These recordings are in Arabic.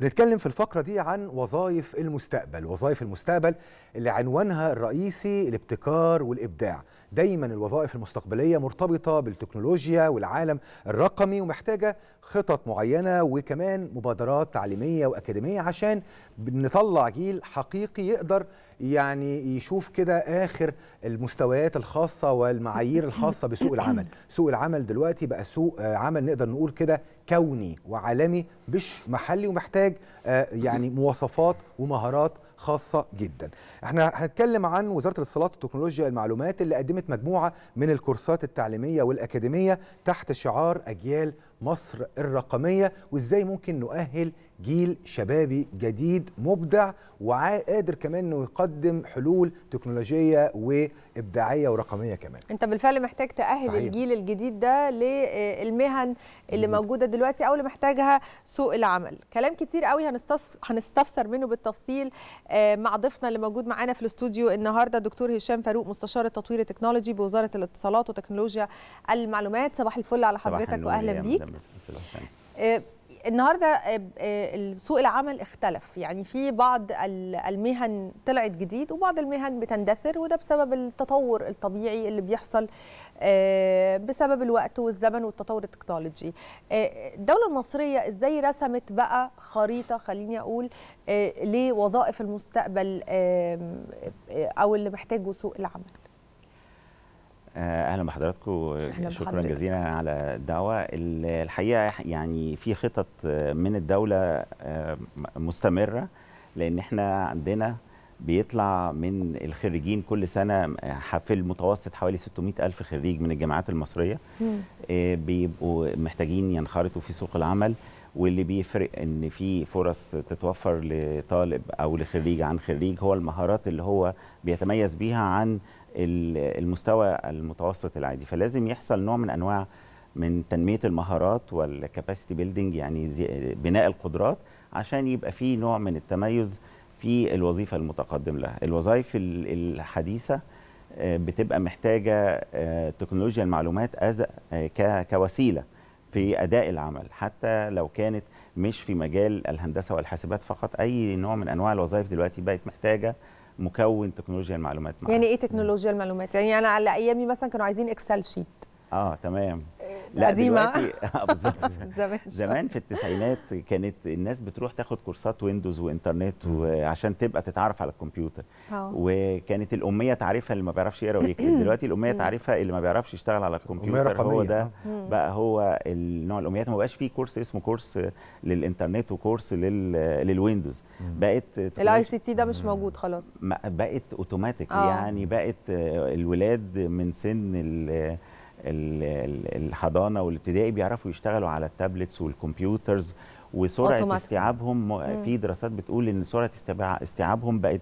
بنتكلم في الفقرة دي عن وظائف المستقبل وظائف المستقبل اللي عنوانها الرئيسي الابتكار والإبداع دايما الوظائف المستقبلية مرتبطة بالتكنولوجيا والعالم الرقمي ومحتاجة خطط معينة وكمان مبادرات تعليمية وأكاديمية عشان نطلع جيل حقيقي يقدر يعني يشوف كده اخر المستويات الخاصه والمعايير الخاصه بسوق العمل سوق العمل دلوقتي بقى سوق آه، عمل نقدر نقول كده كوني وعالمي مش محلي ومحتاج آه، يعني مواصفات ومهارات خاصة جدا احنا هنتكلم عن وزارة الاتصالات والتكنولوجيا المعلومات اللي قدمت مجموعة من الكورسات التعليمية والأكاديمية تحت شعار أجيال مصر الرقمية وإزاي ممكن نؤهل جيل شبابي جديد مبدع وقادر كمان انه يقدم حلول تكنولوجيه وابداعيه ورقميه كمان انت بالفعل محتاج تاهل صحيح. الجيل الجديد ده للمهن اللي موجوده دلوقتي او اللي محتاجها سوق العمل كلام كتير قوي هنستفسر منه بالتفصيل آه، مع ضيفنا اللي موجود معانا في الاستوديو النهارده دكتور هشام فاروق مستشار التطوير التكنولوجي بوزاره الاتصالات وتكنولوجيا المعلومات صباح الفل على حضرتك واهلا بيك النهارده آه، آه، سوق العمل اختلف يعني في بعض المهن طلعت جديد وبعض المهن بتندثر وده بسبب التطور الطبيعي اللي بيحصل آه، بسبب الوقت والزمن والتطور التكنولوجي الدوله المصريه ازاي رسمت بقى خريطه خليني اقول لوظائف المستقبل او اللي محتاجه سوق العمل آه، اهلا بحضراتكم شكرا جزيلا على الدعوه الحقيقه يعني في خطط آه، من الدوله آه، مستمره لان احنا عندنا بيطلع من الخريجين كل سنه في المتوسط حوالي 600 الف خريج من الجامعات المصريه بيبقوا محتاجين ينخرطوا في سوق العمل واللي بيفرق ان في فرص تتوفر لطالب او لخريج عن خريج هو المهارات اللي هو بيتميز بيها عن المستوى المتوسط العادي فلازم يحصل نوع من انواع من تنميه المهارات والكاباسيتي بيلدينج يعني بناء القدرات عشان يبقى في نوع من التميز في الوظيفه المتقدم لها الوظائف الحديثه آه، بتبقى محتاجه آه، تكنولوجيا المعلومات آه، كوسيله في اداء العمل حتى لو كانت مش في مجال الهندسه والحاسبات فقط اي نوع من انواع الوظائف دلوقتي بقت محتاجه مكون تكنولوجيا المعلومات معها. يعني ايه تكنولوجيا المعلومات يعني انا على ايامي مثلا كانوا عايزين اكسل شيت اه تمام لا قديمه آه، بالظبط زمان في التسعينات كانت الناس بتروح تاخد كورسات ويندوز وانترنت عشان تبقى تتعرف على الكمبيوتر أوه. وكانت الاميه تعرفها اللي ما بيعرفش يقرا ويكتب دلوقتي الاميه تعرفها اللي ما بيعرفش يشتغل على الكمبيوتر هو ده اه. بقى هو نوع الاميات ما بقاش فيه كورس اسمه كورس للانترنت وكورس لل... للويندوز بقت الاي سي تي ده مش موجود خلاص بقت اوتوماتيك اه. يعني بقت الولاد من سن ال الحضانه والابتدائي بيعرفوا يشتغلوا على التابلتس والكمبيوترز وسرعه أوتوماتيك. استيعابهم في دراسات بتقول ان سرعه استيعابهم بقت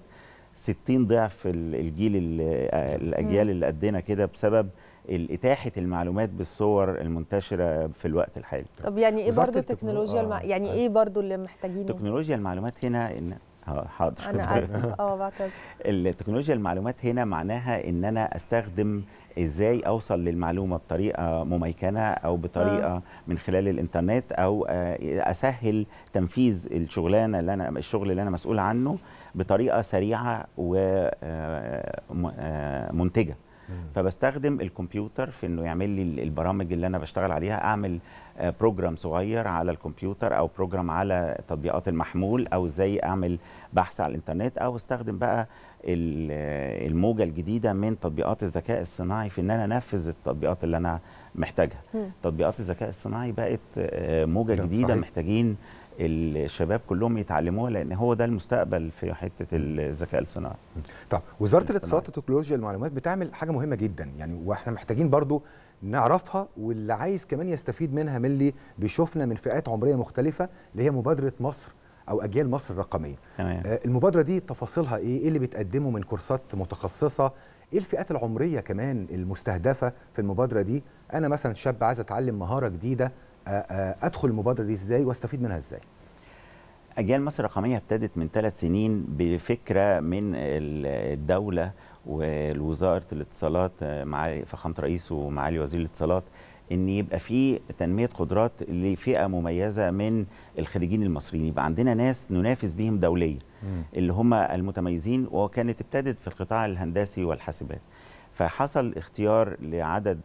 60 ضعف الجيل آه، الاجيال اللي قدنا كده بسبب اتاحه المعلومات بالصور المنتشره في الوقت الحالي طب يعني ايه برضو التكنولوجيا الم... آه، يعني آه. ايه برضو اللي محتاجينه تكنولوجيا المعلومات هنا ان حاضر انا اسف اه بعتذر التكنولوجيا المعلومات هنا معناها ان انا استخدم ازاي اوصل للمعلومه بطريقه مميكنه او بطريقه آه. من خلال الانترنت او آه، اسهل تنفيذ الشغلانه اللي انا الشغل اللي انا مسؤول عنه بطريقه سريعه ومنتجه آه، آه، فبستخدم الكمبيوتر في انه يعمل لي البرامج اللي انا بشتغل عليها اعمل آه، بروجرام صغير على الكمبيوتر او بروجرام على تطبيقات المحمول او ازاي اعمل بحث على الانترنت او استخدم بقى آه، الموجه الجديده من تطبيقات الذكاء الصناعي في ان انا انفذ التطبيقات اللي انا محتاجها تطبيقات الذكاء الصناعي بقت آه، موجه نعم، جديده صحيح. محتاجين الشباب كلهم يتعلموها لان هو ده المستقبل في حته الذكاء الصناعي طب وزاره الاتصالات وتكنولوجيا المعلومات بتعمل حاجه مهمه جدا يعني واحنا محتاجين برضو نعرفها واللي عايز كمان يستفيد منها من اللي بيشوفنا من فئات عمريه مختلفه اللي هي مبادره مصر او اجيال مصر الرقميه تمام. آه المبادره دي تفاصيلها ايه ايه اللي بتقدمه من كورسات متخصصه ايه الفئات العمريه كمان المستهدفه في المبادره دي انا مثلا شاب عايز اتعلم مهاره جديده آه آه ادخل المبادره دي ازاي واستفيد منها ازاي اجيال مصر الرقميه ابتدت من ثلاث سنين بفكره من الدوله والوزارة الاتصالات آه، معالي فخامة رئيسه ومعالي وزير الاتصالات ان يبقى في تنميه قدرات لفئه مميزه من الخريجين المصريين يبقى عندنا ناس ننافس بهم دوليا اللي هم المتميزين وكانت ابتدت في القطاع الهندسي والحاسبات فحصل اختيار لعدد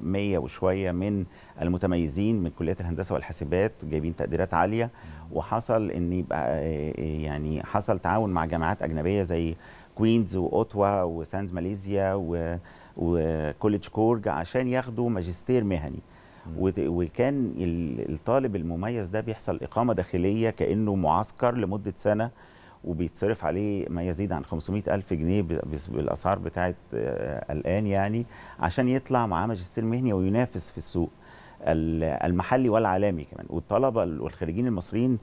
100 آه، وشويه من المتميزين من كليات الهندسه والحاسبات جايبين تقديرات عاليه وحصل ان يبقى آه، يعني حصل تعاون مع جامعات اجنبيه زي كوينز واوتوا وسانز ماليزيا و... وكوليدج كورج عشان ياخدوا ماجستير مهني وكان الطالب المميز ده بيحصل اقامه داخليه كانه معسكر لمده سنه وبيتصرف عليه ما يزيد عن 500 ألف جنيه بالأسعار بتاعت آه، الآن يعني عشان يطلع معاه ماجستير مهني وينافس في السوق المحلي والعالمي كمان والطلبة والخريجين المصريين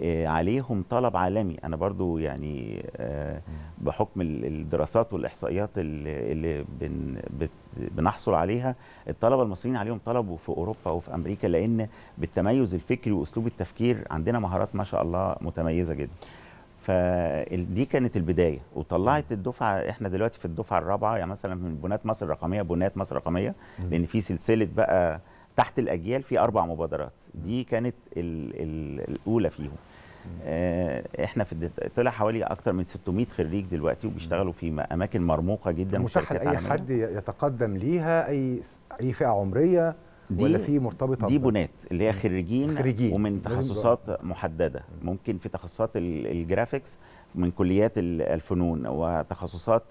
آه، عليهم طلب عالمي انا برضو يعني آه، بحكم الدراسات والاحصائيات اللي بنحصل عليها الطلبه المصريين عليهم طلب في اوروبا وفي امريكا لان بالتميز الفكري واسلوب التفكير عندنا مهارات ما شاء الله متميزه جدا فدي كانت البدايه وطلعت الدفعه احنا دلوقتي في الدفعه الرابعه يعني مثلا من بنات مصر الرقميه بنات مصر الرقميه لان في سلسله بقى تحت الاجيال في اربع مبادرات دي كانت الـ الـ الاولى فيهم آه، احنا في طلع حوالي اكتر من 600 خريج دلوقتي وبيشتغلوا في اماكن مرموقه جدا متاح لاي حد يتقدم ليها اي اي فئه عمريه دي ولا في مرتبطه دي بنات اللي هي خريجين, خريجين ومن تخصصات محدده ممكن في تخصصات الجرافيكس من كليات الفنون وتخصصات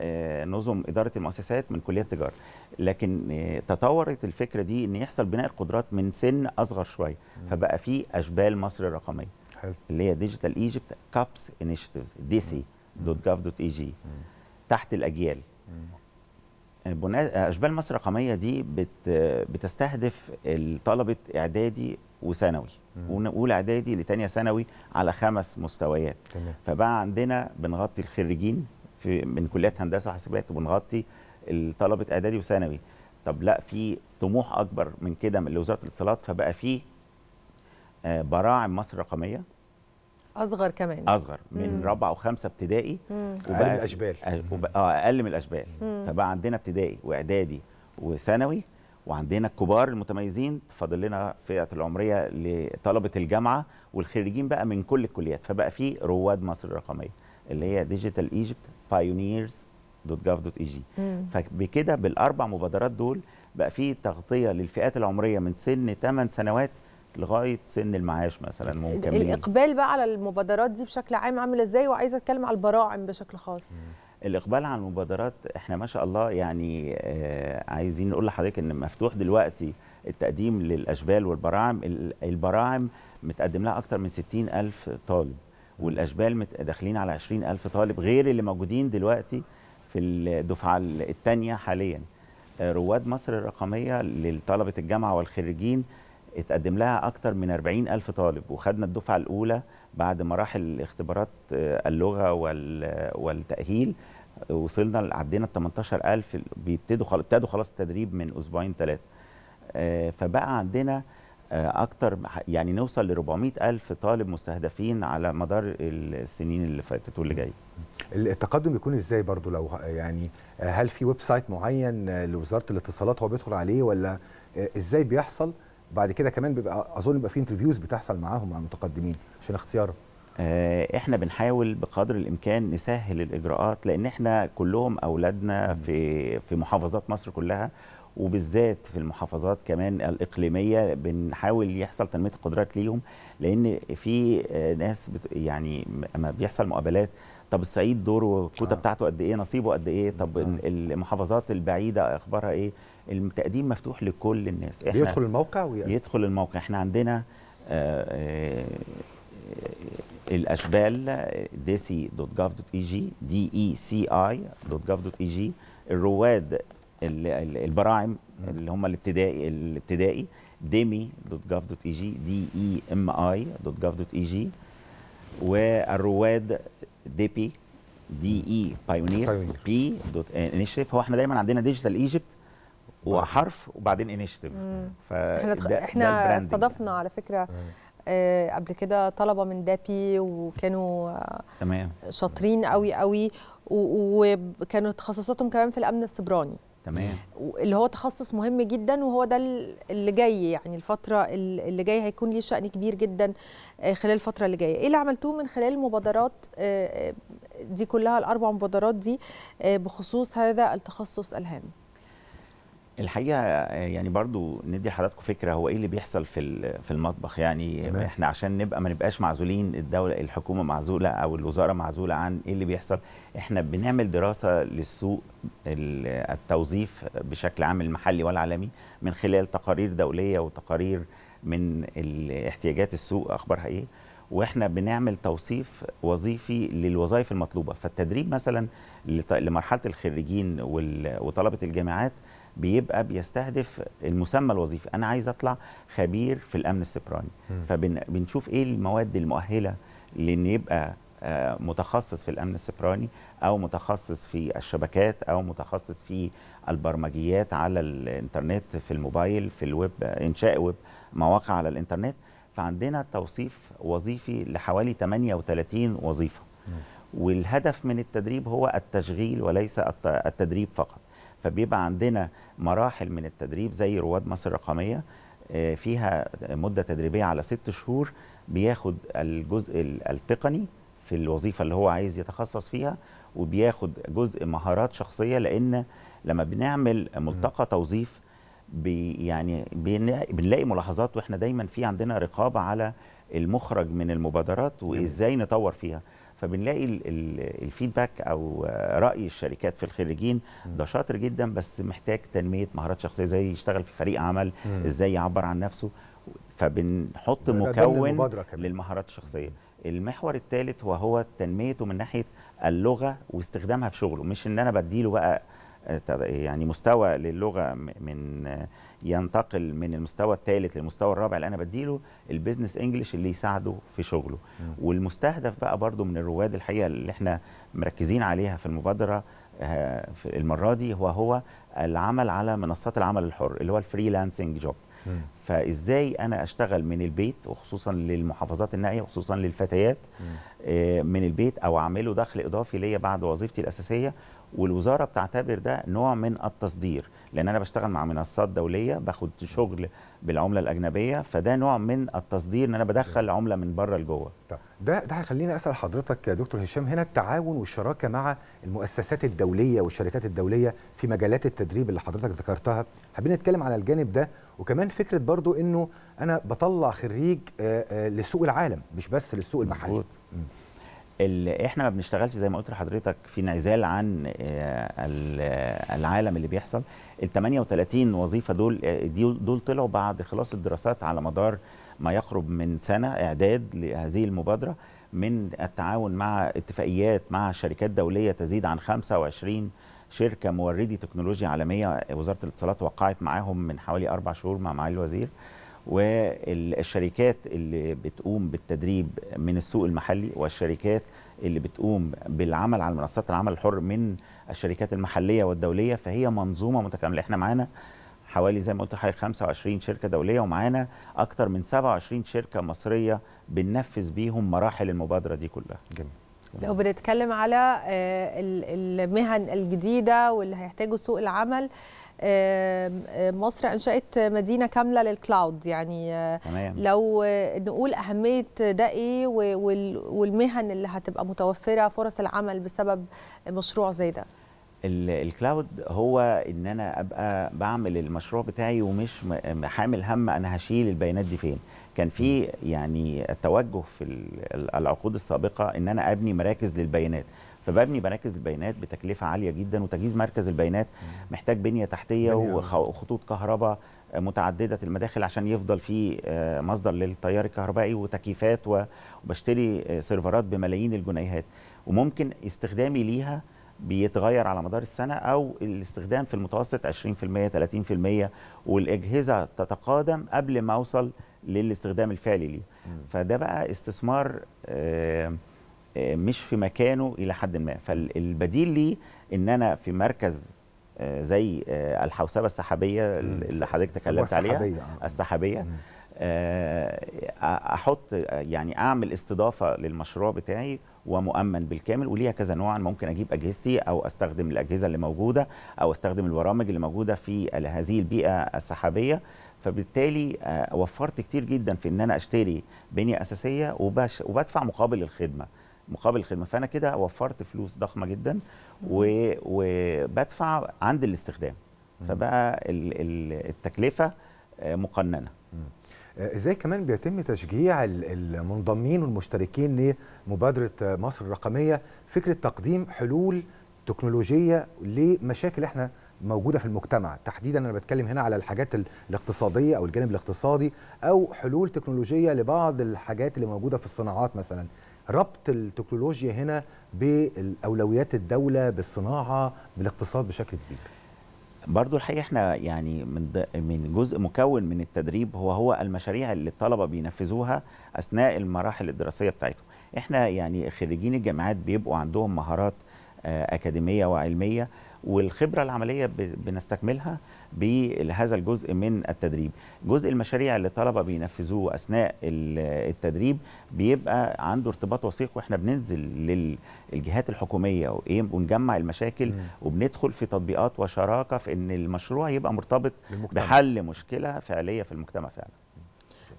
آه، نظم اداره المؤسسات من كليه التجاره لكن آه، تطورت الفكره دي ان يحصل بناء القدرات من سن اصغر شويه فبقى في اشبال مصر الرقميه حلو. اللي هي ديجيتال ايجيبت كابس انيشيتيفز دي سي دوت جاف دوت اي e جي تحت الاجيال بناء اشبال مصر الرقميه دي بت بتستهدف طلبه اعدادي وثانوي اولى اعدادي لثانيه ثانوي على خمس مستويات تمام. فبقى عندنا بنغطي الخريجين في من كليات هندسه وحاسبات وبنغطي الطلبه اعدادي وثانوي طب لا في طموح اكبر من كده من لوزاره الاتصالات فبقى في آه، براعم مصر الرقميه اصغر كمان اصغر من رابعه وخمسه ابتدائي وبقى اقل من الاشبال اه اقل من الاشبال فبقى عندنا ابتدائي واعدادي وثانوي وعندنا الكبار المتميزين فاضل لنا فئه العمريه لطلبه الجامعه والخريجين بقى من كل الكليات فبقى في رواد مصر الرقميه اللي هي ديجيتال ايجيبت بايونيرز جي e فبكده بالاربع مبادرات دول بقى في تغطيه للفئات العمريه من سن 8 سنوات لغايه سن المعاش مثلا ممكن الاقبال بقى على المبادرات دي بشكل عام عامل ازاي وعايزه اتكلم على البراعم بشكل خاص الاقبال على المبادرات احنا ما شاء الله يعني آه عايزين نقول لحضرتك ان مفتوح دلوقتي التقديم للاشبال والبراعم البراعم متقدم لها اكتر من 60 الف طالب والاشبال داخلين على 20 الف طالب غير اللي موجودين دلوقتي في الدفعه الثانيه حاليا آه، رواد مصر الرقميه لطلبه الجامعه والخريجين اتقدم لها اكثر من 40 الف طالب وخدنا الدفعه الاولى بعد مراحل اختبارات آه، اللغه والتاهيل وصلنا عدينا ال 18000 بيبتدوا ابتدوا خلاص التدريب من اسبوعين ثلاثه آه، فبقى عندنا آه، اكتر يعني نوصل ل 400 الف طالب مستهدفين على مدار السنين اللي فاتت واللي جايه التقدم بيكون ازاي برضو لو يعني هل في ويب سايت معين لوزاره الاتصالات هو بيدخل عليه ولا آه، ازاي بيحصل بعد كده كمان بيبقى اظن بيبقى في انترفيوز بتحصل معاهم مع المتقدمين عشان اختيار آه، احنا بنحاول بقدر الامكان نسهل الاجراءات لان احنا كلهم اولادنا في في محافظات مصر كلها وبالذات في المحافظات كمان الاقليميه بنحاول يحصل تنميه القدرات ليهم لان في ناس بت يعني اما بيحصل مقابلات طب الصعيد دوره الكوتا آه. بتاعته قد ايه نصيبه قد ايه طب آه. المحافظات البعيده اخبارها ايه التقديم مفتوح لكل الناس احنا يدخل الموقع ويقل. يدخل الموقع احنا عندنا آه, آه، الاشبال آه، ديسي دوت جي دي اي سي اي دوت جي الرواد البراعم اللي هم الابتدائي الابتدائي ديمي دوت جاف دوت اي جي دي اي ام اي دوت جاف دوت اي جي والرواد ديبي دي اي بايونير بي دوت انشيف هو احنا دايما عندنا ديجيتال ايجيبت وحرف وبعدين انيشيتيف احنا ده ده استضفنا على فكره آه قبل كده طلبه من دابي وكانوا آه، تمام شاطرين قوي قوي وكانوا تخصصاتهم كمان في الامن السبراني تمام اللي هو تخصص مهم جدا وهو ده اللي جاي يعني الفتره اللي جايه هيكون ليه شأن كبير جدا آه، خلال الفتره اللي جايه ايه اللي عملتوه من خلال المبادرات آه، آه، دي كلها الاربع مبادرات دي بخصوص هذا التخصص الهام الحقيقه آه، يعني برضو ندي حضراتكم فكره هو ايه اللي بيحصل في في المطبخ يعني تمام. احنا عشان نبقى ما نبقاش معزولين الدوله الحكومه معزوله او الوزاره معزوله عن ايه اللي بيحصل احنا بنعمل دراسه للسوق التوظيف بشكل عام المحلي والعالمي من خلال تقارير دوليه وتقارير من احتياجات السوق اخبارها ايه واحنا بنعمل توصيف وظيفي للوظائف المطلوبه فالتدريب مثلا لمرحله الخريجين وطلبه الجامعات بيبقى بيستهدف المسمى الوظيفي انا عايز اطلع خبير في الامن السبراني فبنشوف ايه المواد المؤهله لان يبقى آه، متخصص في الامن السبراني او متخصص في الشبكات او متخصص في البرمجيات على الانترنت في الموبايل في الويب انشاء ويب مواقع على الانترنت فعندنا توصيف وظيفي لحوالي 38 وظيفه والهدف من التدريب هو التشغيل وليس التدريب فقط فبيبقى عندنا مراحل من التدريب زي رواد مصر الرقميه آه، فيها مده تدريبيه على ست شهور بياخد الجزء التقني في الوظيفه اللي هو عايز يتخصص فيها وبياخد جزء مهارات شخصيه لان لما بنعمل ملتقى توظيف بي يعني بنلاقي ملاحظات واحنا دايما في عندنا رقابه على المخرج من المبادرات وازاي نطور فيها فبنلاقي الفيدباك او راي الشركات في الخريجين ده شاطر جدا بس محتاج تنميه مهارات شخصيه زي يشتغل في فريق عمل ازاي يعبر عن نفسه فبنحط مكون للمهارات الشخصيه المحور الثالث وهو تنميته من ناحيه اللغه واستخدامها في شغله مش ان انا بديله بقى آه، يعني مستوى للغه من آه، ينتقل من المستوى الثالث للمستوى الرابع اللي انا بديله البيزنس انجلش اللي يساعده في شغله والمستهدف بقى برضو من الرواد الحقيقه اللي احنا مركزين عليها في المبادره آه، في المره دي هو هو العمل على منصات العمل الحر اللي هو الفريلانسنج جوب فازاي انا اشتغل من البيت وخصوصا للمحافظات النائيه وخصوصا للفتيات آه، من البيت او اعمله دخل اضافي ليا بعد وظيفتي الاساسيه والوزاره بتعتبر ده نوع من التصدير لان انا بشتغل مع منصات دوليه باخد شغل بالعمله الاجنبيه فده نوع من التصدير ان انا بدخل عمله من بره لجوه ده ده هيخليني اسال حضرتك يا دكتور هشام هنا التعاون والشراكه مع المؤسسات الدوليه والشركات الدوليه في مجالات التدريب اللي حضرتك ذكرتها حابين نتكلم على الجانب ده وكمان فكره برضو انه انا بطلع خريج آه، آه، لسوق العالم مش بس للسوق المحلي احنا ما بنشتغلش زي ما قلت لحضرتك في انعزال عن آه، العالم اللي بيحصل ال 38 وظيفه دول دول طلعوا بعد خلاص الدراسات على مدار ما يقرب من سنه اعداد لهذه المبادره من التعاون مع اتفاقيات مع شركات دوليه تزيد عن 25 شركه موردي تكنولوجيا عالميه وزاره الاتصالات وقعت معاهم من حوالي اربع شهور مع معالي الوزير والشركات اللي بتقوم بالتدريب من السوق المحلي والشركات اللي بتقوم بالعمل على منصات العمل الحر من الشركات المحليه والدوليه فهي منظومه متكامله احنا معانا حوالي زي ما قلت لحضرتك 25 شركه دوليه ومعانا اكتر من 27 شركه مصريه بننفذ بيهم مراحل المبادره دي كلها. جميل. لو بنتكلم على آه، المهن الجديده واللي هيحتاجوا سوق العمل مصر انشات مدينه كامله للكلاود يعني آه، لو آه، نقول اهميه ده ايه والمهن اللي هتبقى متوفره فرص العمل بسبب مشروع زي ده الكلاود هو ان انا ابقى بعمل المشروع بتاعي ومش حامل هم انا هشيل البيانات دي فين كان في يعني توجه في العقود السابقه ان انا ابني مراكز للبيانات فببني مراكز البيانات بتكلفه عاليه جدا وتجهيز مركز البيانات محتاج بنيه تحتيه وخطوط كهرباء متعدده المداخل عشان يفضل في آه، مصدر للتيار الكهربائي وتكييفات وبشتري آه، سيرفرات بملايين الجنيهات وممكن استخدامي ليها بيتغير على مدار السنة أو الاستخدام في المتوسط 20% 30% والأجهزة تتقادم قبل ما أوصل للاستخدام الفعلي ليه فده بقى استثمار آه، آه، مش في مكانه إلى حد ما فالبديل ليه إن أنا في مركز آه، زي الحوسبة السحابية اللي حضرتك تكلمت عليها السحابية آه، احط يعني اعمل استضافه للمشروع بتاعي ومؤمن بالكامل وليها كذا نوع ممكن اجيب اجهزتي او استخدم الاجهزه اللي موجوده او استخدم البرامج اللي موجوده في هذه البيئه السحابيه فبالتالي آه، وفرت كتير جدا في ان انا اشتري بنيه اساسيه وبدفع مقابل الخدمه مقابل الخدمه فانا كده وفرت فلوس ضخمه جدا وبدفع عند الاستخدام فبقى التكلفه آه، مقننه آه، ازاي كمان بيتم تشجيع المنضمين والمشتركين لمبادره مصر الرقميه فكره تقديم حلول تكنولوجيه لمشاكل احنا موجوده في المجتمع تحديدا انا بتكلم هنا على الحاجات الاقتصاديه او الجانب الاقتصادي او حلول تكنولوجيه لبعض الحاجات اللي موجوده في الصناعات مثلا ربط التكنولوجيا هنا باولويات الدوله بالصناعه بالاقتصاد بشكل كبير برضو الحقيقه احنا يعني من من جزء مكون من التدريب هو هو المشاريع اللي الطلبه بينفذوها اثناء المراحل الدراسيه بتاعتهم احنا يعني خريجين الجامعات بيبقوا عندهم مهارات آه، اكاديميه وعلميه والخبره العمليه بنستكملها بهذا الجزء من التدريب جزء المشاريع اللي الطلبه بينفذوه اثناء التدريب بيبقى عنده ارتباط وثيق واحنا بننزل للجهات الحكوميه وايه ونجمع المشاكل وبندخل في تطبيقات وشراكه في ان المشروع يبقى مرتبط بحل مشكله فعليه في المجتمع فعلا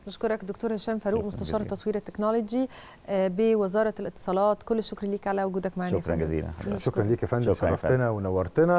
بشكرك دكتور هشام فاروق مستشار تطوير التكنولوجي آه، بوزاره الاتصالات كل الشكر ليك على وجودك معنا شكرا جزيلا شكرا ليك يا فندم شرفتنا ونورتنا